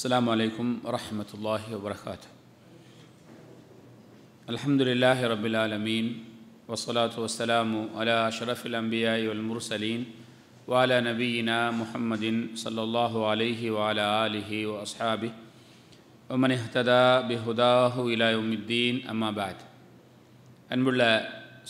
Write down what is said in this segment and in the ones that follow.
السلام عليكم ورحمة الله وبركاته الحمد لله رب العالمين والصلاة والسلام على أشرف الأنبياء والمرسلين وعلى نبينا محمد صلى الله عليه وعلى آله وأصحابه ومن اهتدى بهداه إلى يوم الدين أما بعد அன்புள்ள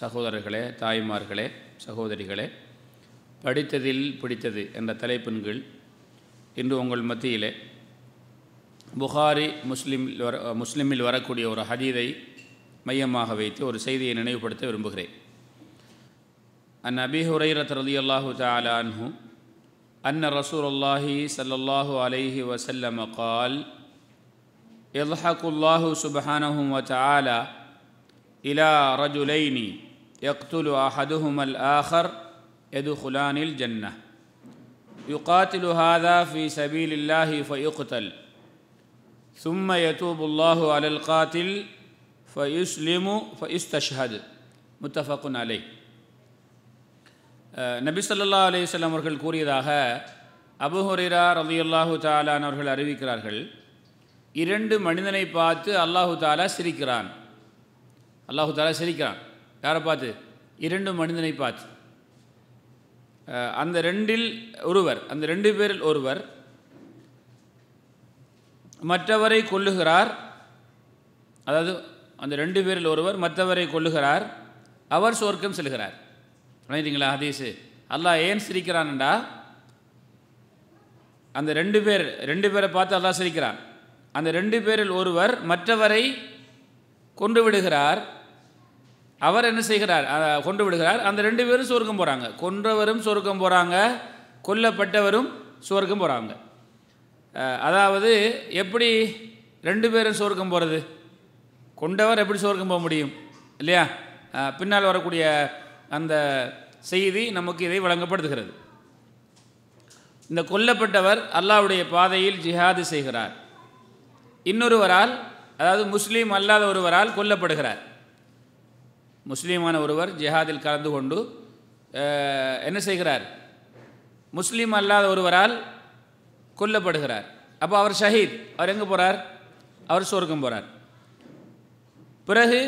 சகோதரர்களே தாய்மார்களே சகோதரிகளே படித்ததில் பிடித்தது என்ற தலைப்பின் கீழ் இன்று உங்கள் மத்தியிலே புகாரி முஸ்லீம் வர முஸ்லீமில் வரக்கூடிய ஒரு ஹதீதை மையமாக வைத்து ஒரு செய்தியை நினைவுபடுத்த விரும்புகிறேன் அன் அபி ஹுரைரத் ரலி அல்லாஹு தாலா அன்ஹு அன்ன ரசூல் அல்லாஹி சல்லல்லாஹு அலைஹி வசல்லம் கால் يضحك الله سبحانه وتعالى إلى رجلين يقتل أحدهما الآخر يدخلان الجنة يقاتل هذا في سبيل الله فيقتل ثم يتوب الله على القاتل فيسلم فيستشهد متفق عليه நபி சொல்லா அலையம் அவர்கள் கூறியதாக அபுஹுரிரா ரதியுல்லாஹு தாலான் அவர்கள் அறிவிக்கிறார்கள் இரண்டு மனிதனை பார்த்து அல்லாஹு தாலா சிரிக்கிறான் அல்லாஹு தாலா சிரிக்கிறான் யாரை பார்த்து இரண்டு மனிதனை பார்த்து அந்த ரெண்டில் ஒருவர் அந்த ரெண்டு பேரில் ஒருவர் மற்றவரை கொல்லுகிறார் அதாவது அந்த ரெண்டு பேரில் ஒருவர் மற்றவரை கொல்லுகிறார் அவர் சொர்க்கம் செல்கிறார் நினைக்கிறீங்களா ஹதீஸு அல்லாஹ் ஏன் சிரிக்கிறான்டா அந்த ரெண்டு பேர் ரெண்டு பேரை பார்த்து அல்லாஹ் சிரிக்கிறான் அந்த ரெண்டு பேரில் ஒருவர் மற்றவரை கொண்டு விடுகிறார் அவர் என்ன செய்கிறார் கொண்டு விடுகிறார் அந்த ரெண்டு பேரும் சொர்க்கம் போகிறாங்க கொன்றவரும் சொர்க்கம் போகிறாங்க கொல்லப்பட்டவரும் சொர்க்கம் போகிறாங்க அதாவது எப்படி ரெண்டு பேரும் சோர்க்கம் போகிறது கொண்டவர் எப்படி சோர்க்கம் போக முடியும் இல்லையா பின்னால் வரக்கூடிய அந்த செய்தி நமக்கு இதை வழங்கப்படுத்துகிறது இந்த கொல்லப்பட்டவர் அல்லாவுடைய பாதையில் ஜிஹாது செய்கிறார் இன்னொருவரால் அதாவது முஸ்லீம் அல்லாத ஒருவரால் கொல்லப்படுகிறார் முஸ்லீமான ஒருவர் ஜிஹாதில் கலந்து கொண்டு என்ன செய்கிறார் முஸ்லீம் அல்லாத ஒருவரால் கொல்லப்படுகிறார் அப்போ அவர் ஷஹீத் அவர் எங்கே போகிறார் அவர் சொர்க்கம் போகிறார் பிறகு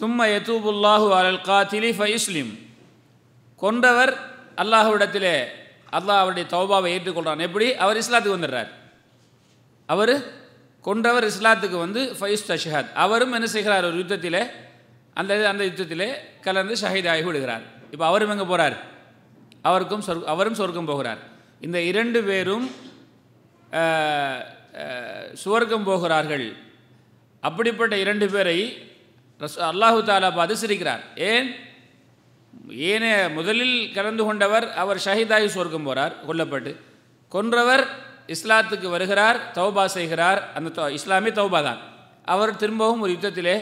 சும்ம யதூபுல்லாஹு அலல் காத்திலி ஃபைஸ்லிம் கொண்டவர் அல்லாஹுவிடத்திலே அல்லாஹ் அவருடைய தௌபாவை ஏற்றுக்கொள்கிறான் எப்படி அவர் இஸ்லாத்துக்கு வந்துடுறார் அவர் கொண்டவர் இஸ்லாத்துக்கு வந்து ஃபைஸ் தஷஹத் அவரும் என்ன செய்கிறார் ஒரு யுத்தத்தில் அந்த அந்த யுத்தத்திலே கலந்து ஆகி விடுகிறார் இப்போ அவரும் எங்கே போகிறார் அவருக்கும் சொர்க் அவரும் சொர்க்கம் போகிறார் இந்த இரண்டு பேரும் சுவர்க்கம் போகிறார்கள் அப்படிப்பட்ட இரண்டு பேரை அல்லாஹு தாலா சிரிக்கிறார் ஏன் ஏனைய முதலில் கலந்து கொண்டவர் அவர் ஷஹீதாய் சுவர்க்கம் போகிறார் கொல்லப்பட்டு கொன்றவர் இஸ்லாத்துக்கு வருகிறார் தௌபா செய்கிறார் அந்த இஸ்லாமிய தௌபா தான் அவர் திரும்பவும் ஒரு யுத்தத்திலே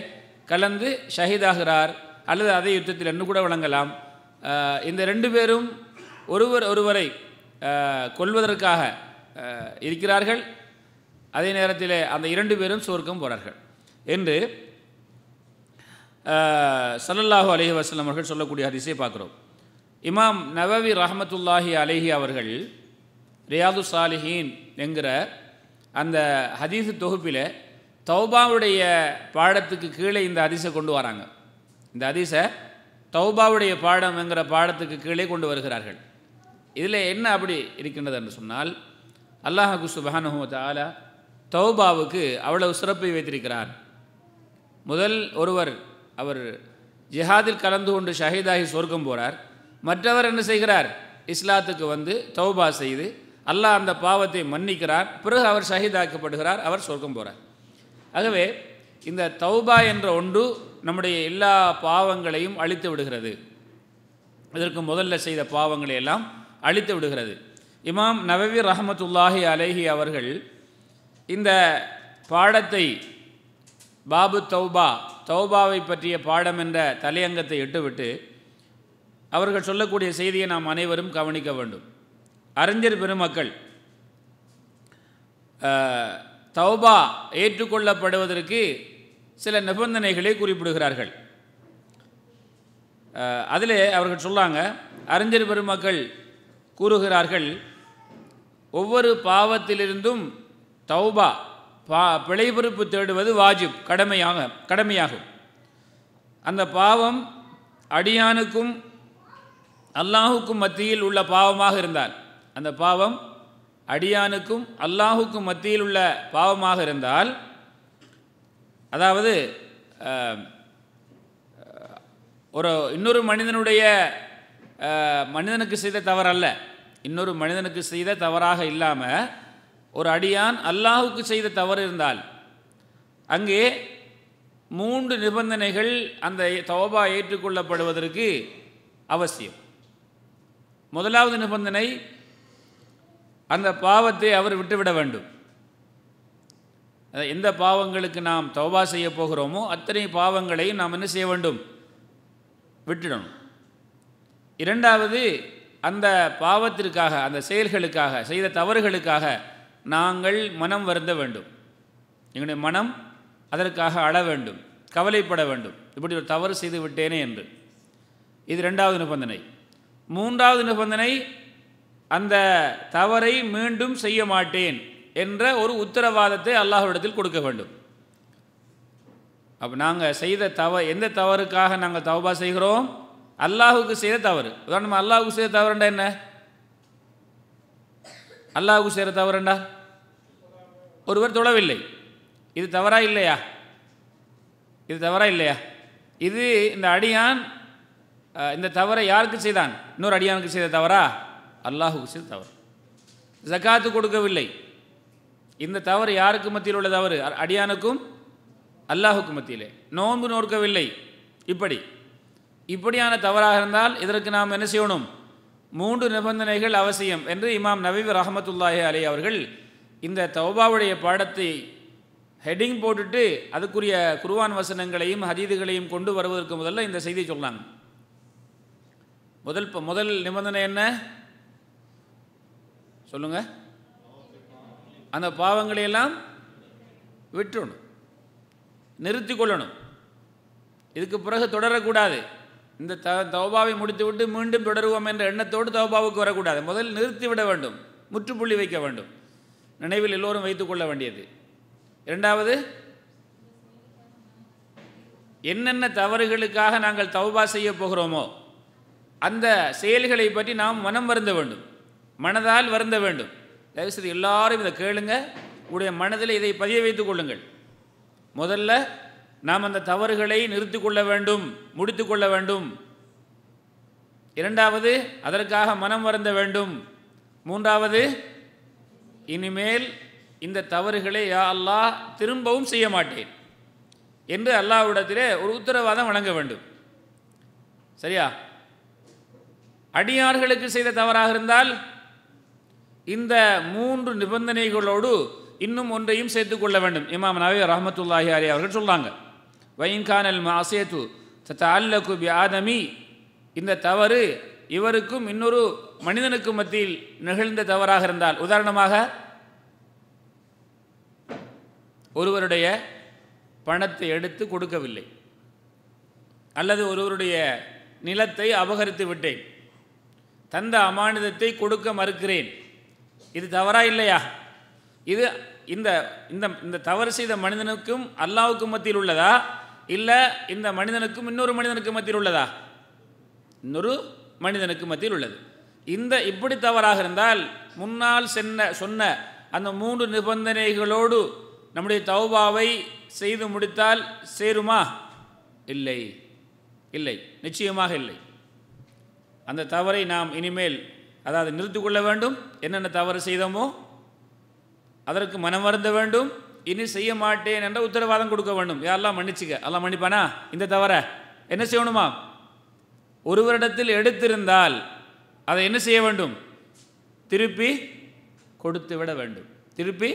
கலந்து ஷஹீதாகிறார் அல்லது அதே யுத்தத்தில் என்ன கூட வழங்கலாம் இந்த ரெண்டு பேரும் ஒருவர் ஒருவரை கொள்வதற்காக இருக்கிறார்கள் அதே நேரத்தில் அந்த இரண்டு பேரும் சுவர்க்கம் போகிறார்கள் என்று சல்லல்லாஹு அலஹி வசலம் அவர்கள் சொல்லக்கூடிய அதிசய பார்க்குறோம் இமாம் நவவி ரஹமத்துல்லாஹி அலஹி அவர்கள் ரியாது சாலிஹீன் என்கிற அந்த ஹதீஸ் தொகுப்பில் தௌபாவுடைய பாடத்துக்கு கீழே இந்த அதிசை கொண்டு வராங்க இந்த அதிசை தௌபாவுடைய பாடம் என்கிற பாடத்துக்கு கீழே கொண்டு வருகிறார்கள் இதில் என்ன அப்படி இருக்கின்றது என்று சொன்னால் அல்லாஹு சுபானு தாலா தௌபாவுக்கு அவ்வளவு சிறப்பை வைத்திருக்கிறார் முதல் ஒருவர் அவர் ஜிஹாதில் கலந்து கொண்டு ஷஹீதாகி சொர்க்கம் போகிறார் மற்றவர் என்ன செய்கிறார் இஸ்லாத்துக்கு வந்து தௌபா செய்து அல்லாஹ் அந்த பாவத்தை மன்னிக்கிறார் பிறகு அவர் ஷஹீதாக்கப்படுகிறார் அவர் சொர்க்கம் போகிறார் ஆகவே இந்த தௌபா என்ற ஒன்று நம்முடைய எல்லா பாவங்களையும் அழித்து விடுகிறது இதற்கு முதல்ல செய்த பாவங்களை எல்லாம் அழித்து விடுகிறது இமாம் நவவி ரஹமத்துல்லாஹி அலேஹி அவர்கள் இந்த பாடத்தை பாபு தௌபா தௌபாவை பற்றிய பாடம் என்ற தலையங்கத்தை இட்டுவிட்டு அவர்கள் சொல்லக்கூடிய செய்தியை நாம் அனைவரும் கவனிக்க வேண்டும் அறிஞர் பெருமக்கள் தௌபா ஏற்றுக்கொள்ளப்படுவதற்கு சில நிபந்தனைகளை குறிப்பிடுகிறார்கள் அதில் அவர்கள் சொல்லாங்க அறிஞர் பெருமக்கள் கூறுகிறார்கள் ஒவ்வொரு பாவத்திலிருந்தும் தௌபா பா பிழைபொறுப்பு தேடுவது வாஜிப் கடமையாக கடமையாகும் அந்த பாவம் அடியானுக்கும் அல்லாஹுக்கும் மத்தியில் உள்ள பாவமாக இருந்தால் அந்த பாவம் அடியானுக்கும் அல்லாஹுக்கும் மத்தியில் உள்ள பாவமாக இருந்தால் அதாவது ஒரு இன்னொரு மனிதனுடைய மனிதனுக்கு செய்த தவறல்ல இன்னொரு மனிதனுக்கு செய்த தவறாக இல்லாமல் ஒரு அடியான் அல்லாஹுக்கு செய்த தவறு இருந்தால் அங்கே மூன்று நிபந்தனைகள் அந்த தோபா ஏற்றுக்கொள்ளப்படுவதற்கு அவசியம் முதலாவது நிபந்தனை அந்த பாவத்தை அவர் விட்டுவிட வேண்டும் எந்த பாவங்களுக்கு நாம் தோபா செய்ய போகிறோமோ அத்தனை பாவங்களையும் நாம் என்ன செய்ய வேண்டும் விட்டுடணும் இரண்டாவது அந்த பாவத்திற்காக அந்த செயல்களுக்காக செய்த தவறுகளுக்காக நாங்கள் மனம் வருந்த வேண்டும் எங்களுடைய மனம் அதற்காக அழ வேண்டும் கவலைப்பட வேண்டும் இப்படி ஒரு தவறு செய்து விட்டேனே என்று இது ரெண்டாவது நிபந்தனை மூன்றாவது நிபந்தனை அந்த தவறை மீண்டும் செய்ய மாட்டேன் என்ற ஒரு உத்தரவாதத்தை அல்லாஹ்விடத்தில் கொடுக்க வேண்டும் அப்போ நாங்கள் செய்த தவ எந்த தவறுக்காக நாங்கள் தவபா செய்கிறோம் அல்லாஹுக்கு செய்த தவறு உதாரணமாக அல்லாஹுக்கு செய்த தவறுண்டா என்ன அல்லாஹுக்கு செய்கிற தவறுண்டா ஒருவர் தொழவில்லை இது தவறா இல்லையா இது தவறா இல்லையா இது இந்த அடியான் இந்த தவறை யாருக்கு செய்தான் இன்னொரு அடியானுக்கு செய்த தவறா அல்லாஹுக்கு செய்த தவறு ஜக்காத்து கொடுக்கவில்லை இந்த தவறு யாருக்கு மத்தியில் உள்ள தவறு அடியானுக்கும் அல்லாஹுக்கு மத்தியிலே நோன்பு நோக்கவில்லை இப்படி இப்படியான தவறாக இருந்தால் இதற்கு நாம் என்ன செய்யணும் மூன்று நிபந்தனைகள் அவசியம் என்று இமாம் நவீப் ரஹமத்துல்லாஹி அலி அவர்கள் இந்த தௌபாவுடைய பாடத்தை ஹெட்டிங் போட்டுட்டு அதுக்குரிய குருவான் வசனங்களையும் ஹதீதுகளையும் கொண்டு வருவதற்கு முதல்ல இந்த செய்தி சொன்னாங்க முதல் முதல் நிபந்தனை என்ன சொல்லுங்க அந்த பாவங்களையெல்லாம் விட்டுணும் நிறுத்தி கொள்ளணும் இதுக்கு பிறகு தொடரக்கூடாது இந்த த தௌபாவை முடித்துவிட்டு மீண்டும் தொடருவோம் என்ற எண்ணத்தோடு தௌபாவுக்கு வரக்கூடாது நிறுத்தி நிறுத்திவிட வேண்டும் முற்றுப்புள்ளி வைக்க வேண்டும் நினைவில் எல்லோரும் வைத்துக்கொள்ள வேண்டியது இரண்டாவது என்னென்ன தவறுகளுக்காக நாங்கள் தௌபா செய்ய போகிறோமோ அந்த செயல்களை பற்றி நாம் மனம் வருந்த வேண்டும் மனதால் வருந்த வேண்டும் தயவுசெய்து எல்லாரும் இதை கேளுங்க உங்களுடைய மனதில் இதை பதிய வைத்துக் கொள்ளுங்கள் முதல்ல நாம் அந்த தவறுகளை நிறுத்தி கொள்ள வேண்டும் முடித்து கொள்ள வேண்டும் இரண்டாவது அதற்காக மனம் வருந்த வேண்டும் மூன்றாவது இனிமேல் இந்த தவறுகளை யா அல்லாஹ் திரும்பவும் செய்ய மாட்டேன் என்று அல்லாவிடத்திலே ஒரு உத்தரவாதம் வழங்க வேண்டும் சரியா அடியார்களுக்கு செய்த தவறாக இருந்தால் இந்த மூன்று நிபந்தனைகளோடு இன்னும் ஒன்றையும் சேர்த்துக் கொள்ள வேண்டும் இமாம் நவி ரஹமத்துல்லாஹி அலி அவர்கள் சொல்கிறாங்க வயின்கானல் மாசேத்து தல்லக்கு பி ஆதமி இந்த தவறு இவருக்கும் இன்னொரு மனிதனுக்கு மத்தியில் நிகழ்ந்த தவறாக இருந்தால் உதாரணமாக ஒருவருடைய பணத்தை எடுத்து கொடுக்கவில்லை அல்லது ஒருவருடைய நிலத்தை அபகரித்து விட்டேன் தந்த அமானிதத்தை கொடுக்க மறுக்கிறேன் இது தவறா இல்லையா இது இந்த இந்த தவறு செய்த மனிதனுக்கும் அல்லாவுக்கும் மத்தியில் உள்ளதா இல்லை இந்த மனிதனுக்கும் இன்னொரு மனிதனுக்கு மத்தியில் உள்ளதா இன்னொரு மனிதனுக்கு மத்தியில் உள்ளது இந்த இப்படி தவறாக இருந்தால் முன்னால் சென்ன சொன்ன அந்த மூன்று நிபந்தனைகளோடு நம்முடைய தௌபாவை செய்து முடித்தால் சேருமா இல்லை இல்லை நிச்சயமாக இல்லை அந்த தவறை நாம் இனிமேல் அதாவது நிறுத்திக்கொள்ள வேண்டும் என்னென்ன தவறு செய்தோமோ அதற்கு மனம் வருந்த வேண்டும் இனி செய்ய மாட்டேன் என்ற உத்தரவாதம் கொடுக்க வேண்டும் யாரெல்லாம் மன்னிச்சுக்க எல்லாம் மன்னிப்பானா இந்த தவிர என்ன செய்யணுமா ஒருவரிடத்தில் எடுத்திருந்தால் அதை என்ன செய்ய வேண்டும் திருப்பி கொடுத்து விட வேண்டும் திருப்பி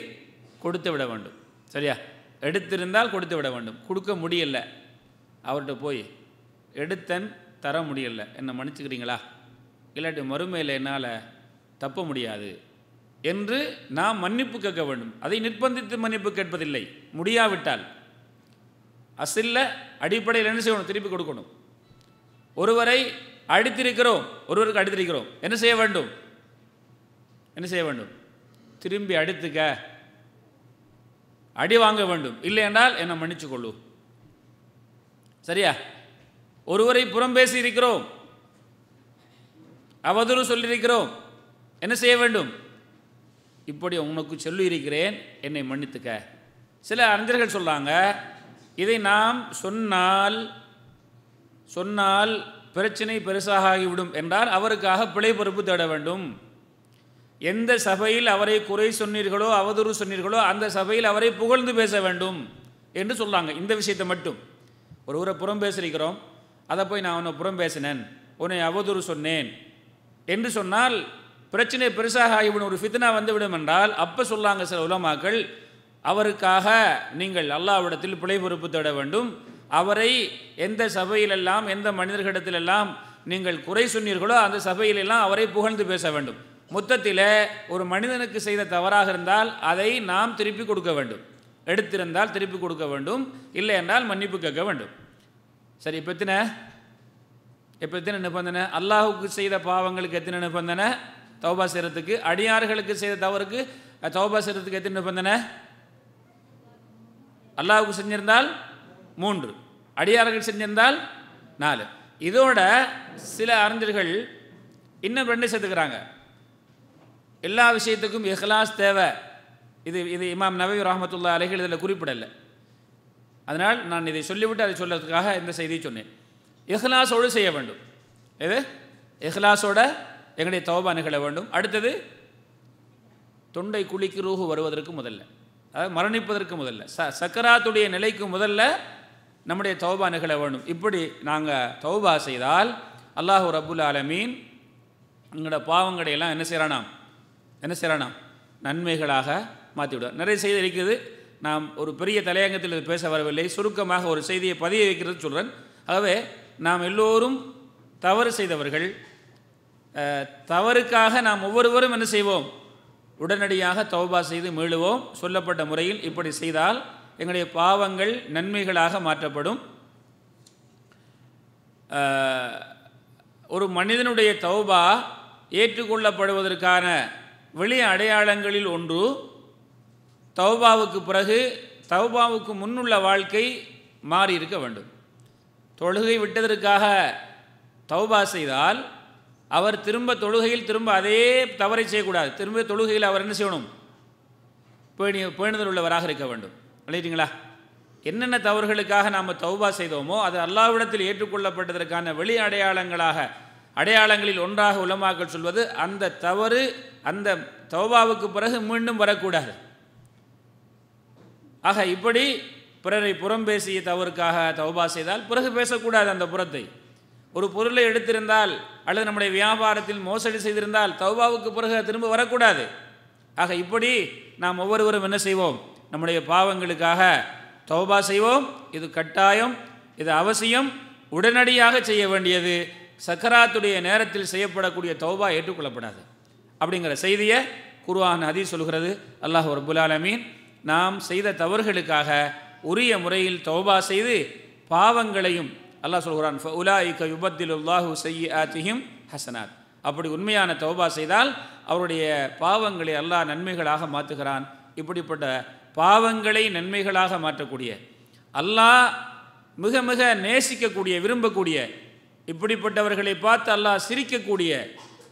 கொடுத்து விட வேண்டும் சரியா எடுத்திருந்தால் கொடுத்து விட வேண்டும் கொடுக்க முடியல அவர்கிட்ட போய் எடுத்தன் தர முடியல என்னை மன்னிச்சுக்கிறீங்களா இல்லாட்டி மறுமையில் என்னால் தப்ப முடியாது என்று நாம் மன்னிப்பு கேட்க வேண்டும் அதை நிர்பந்தித்து மன்னிப்பு கேட்பதில்லை முடியாவிட்டால் அசில்ல அடிப்படையில் என்ன செய்யணும் திருப்பி கொடுக்கணும் ஒருவரை அடித்திருக்கிறோம் ஒருவருக்கு அடித்திருக்கிறோம் என்ன செய்ய வேண்டும் என்ன செய்ய வேண்டும் திரும்பி அடித்துக்க அடி வாங்க வேண்டும் இல்லை என்றால் என்னை மன்னிச்சு கொள்ளு சரியா ஒருவரை புறம் பேசி இருக்கிறோம் அவதூறு சொல்லியிருக்கிறோம் என்ன செய்ய வேண்டும் இப்படி உனக்கு சொல்லியிருக்கிறேன் என்னை மன்னித்துக்க சில அறிஞர்கள் சொல்கிறாங்க இதை நாம் சொன்னால் சொன்னால் பிரச்சனை ஆகிவிடும் என்றால் அவருக்காக பிழை பொறுப்பு தேட வேண்டும் எந்த சபையில் அவரை குறை சொன்னீர்களோ அவதூறு சொன்னீர்களோ அந்த சபையில் அவரை புகழ்ந்து பேச வேண்டும் என்று சொல்கிறாங்க இந்த விஷயத்தை மட்டும் ஒரு ஊரை புறம் பேசிருக்கிறோம் அதை போய் நான் உன்னை புறம் பேசினேன் உன்னை அவதூறு சொன்னேன் என்று சொன்னால் பிரச்சனை பெருசாக ஆகிவிடும் ஒரு ஃபித்னா வந்துவிடும் என்றால் அப்போ சொல்லாங்க சில உலமாக்கள் அவருக்காக நீங்கள் அல்லாவிடத்தில் பிழை பொறுப்பு தேட வேண்டும் அவரை எந்த சபையிலெல்லாம் எந்த மனிதர்களிடத்திலெல்லாம் நீங்கள் குறை சொன்னீர்களோ அந்த சபையிலெல்லாம் அவரை புகழ்ந்து பேச வேண்டும் மொத்தத்தில் ஒரு மனிதனுக்கு செய்த தவறாக இருந்தால் அதை நாம் திருப்பி கொடுக்க வேண்டும் எடுத்திருந்தால் திருப்பி கொடுக்க வேண்டும் இல்லை என்றால் மன்னிப்பு கேட்க வேண்டும் சரி இப்போ எத்தனை இப்போ எத்தனை நிபந்தனை அல்லாஹுக்கு செய்த பாவங்களுக்கு எத்தனை நிபந்தனை தௌபா செய்கிறதுக்கு அடியார்களுக்கு செய்த தவறுக்கு தௌபா செய்கிறதுக்கு எத்தனை நிபந்தனை அல்லாவுக்கு செஞ்சிருந்தால் மூன்று அடியார்கள் செஞ்சிருந்தால் நாலு இதோட சில அறிஞர்கள் இன்னும் ரெண்டு சேர்த்துக்கிறாங்க எல்லா விஷயத்துக்கும் இஹ்லாஸ் தேவை இது இது இமாம் நபி ரஹமத்துல்லா அலைகள் இதில் குறிப்பிடலை அதனால் நான் இதை சொல்லிவிட்டு அதை சொல்கிறதுக்காக இந்த செய்தியை சொன்னேன் இஹ்லாஸோடு செய்ய வேண்டும் எது இஹ்லாஸோட எங்களுடைய தௌபா நிகழ வேண்டும் அடுத்தது தொண்டை குழிக்கு ரூஹு வருவதற்கு முதல்ல அதாவது மரணிப்பதற்கு முதல்ல ச சக்கராத்துடைய நிலைக்கு முதல்ல நம்முடைய தௌபா நிகழ வேண்டும் இப்படி நாங்கள் தௌபா செய்தால் அல்லாஹு ரபுல் ஆலமீன் எங்களோட பாவங்கடையெல்லாம் என்ன செய்கிறானாம் என்ன செய்கிறானாம் நன்மைகளாக மாற்றிவிடுவார் நிறைய செய்தி இருக்கிறது நாம் ஒரு பெரிய தலையங்கத்தில் இது பேச வரவில்லை சுருக்கமாக ஒரு செய்தியை பதிய வைக்கிறது சொல்கிறேன் ஆகவே நாம் எல்லோரும் தவறு செய்தவர்கள் தவறுக்காக நாம் ஒவ்வொருவரும் என்ன செய்வோம் உடனடியாக தௌபா செய்து மீளுவோம் சொல்லப்பட்ட முறையில் இப்படி செய்தால் எங்களுடைய பாவங்கள் நன்மைகளாக மாற்றப்படும் ஒரு மனிதனுடைய தௌபா ஏற்றுக்கொள்ளப்படுவதற்கான வெளி அடையாளங்களில் ஒன்று தௌபாவுக்கு பிறகு தௌபாவுக்கு முன்னுள்ள வாழ்க்கை மாறி இருக்க வேண்டும் தொழுகை விட்டதற்காக தௌபா செய்தால் அவர் திரும்ப தொழுகையில் திரும்ப அதே தவறை செய்யக்கூடாது திரும்ப தொழுகையில் அவர் என்ன செய்யணும் பேணி பேணுதல் உள்ளவராக இருக்க வேண்டும் இல்லைங்களா என்னென்ன தவறுகளுக்காக நாம் தௌபா செய்தோமோ அது அல்லாவிடத்தில் ஏற்றுக்கொள்ளப்பட்டதற்கான வெளி அடையாளங்களாக அடையாளங்களில் ஒன்றாக உலமாக்கள் சொல்வது அந்த தவறு அந்த தௌபாவுக்கு பிறகு மீண்டும் வரக்கூடாது ஆக இப்படி பிறரை புறம் பேசிய தவறுக்காக தௌபா செய்தால் பிறகு பேசக்கூடாது அந்த புறத்தை ஒரு பொருளை எடுத்திருந்தால் அல்லது நம்முடைய வியாபாரத்தில் மோசடி செய்திருந்தால் தௌபாவுக்கு பிறகு திரும்ப வரக்கூடாது ஆக இப்படி நாம் ஒவ்வொருவரும் என்ன செய்வோம் நம்முடைய பாவங்களுக்காக தௌபா செய்வோம் இது கட்டாயம் இது அவசியம் உடனடியாக செய்ய வேண்டியது சக்கராத்துடைய நேரத்தில் செய்யப்படக்கூடிய தௌபா ஏற்றுக்கொள்ளப்படாது அப்படிங்கிற செய்தியை குருவான் அதி சொல்கிறது அல்லாஹ் ரபுல்லாலமீன் நாம் செய்த தவறுகளுக்காக உரிய முறையில் தௌபா செய்து பாவங்களையும் அல்லாஹ் சொல்கிறான் உலாயிக்க யுபத்திலுல்லாஹு செய்யி ஆத்திஹிம் ஹசனாத் அப்படி உண்மையான தௌபா செய்தால் அவருடைய பாவங்களை அல்லாஹ் நன்மைகளாக மாற்றுகிறான் இப்படிப்பட்ட பாவங்களை நன்மைகளாக மாற்றக்கூடிய அல்லாஹ் மிக மிக நேசிக்கக்கூடிய விரும்பக்கூடிய இப்படிப்பட்டவர்களை பார்த்து அல்லாஹ் சிரிக்கக்கூடிய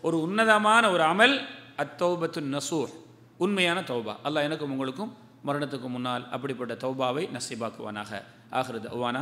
ஒரு உன்னதமான ஒரு அமல் அத்தௌபத்து நசூர் உண்மையான தௌபா அல்லாஹ் எனக்கும் உங்களுக்கும் மரணத்துக்கு முன்னால் அப்படிப்பட்ட தௌபாவை நசீபாக்குவானாக ஆகிறது ஓவானா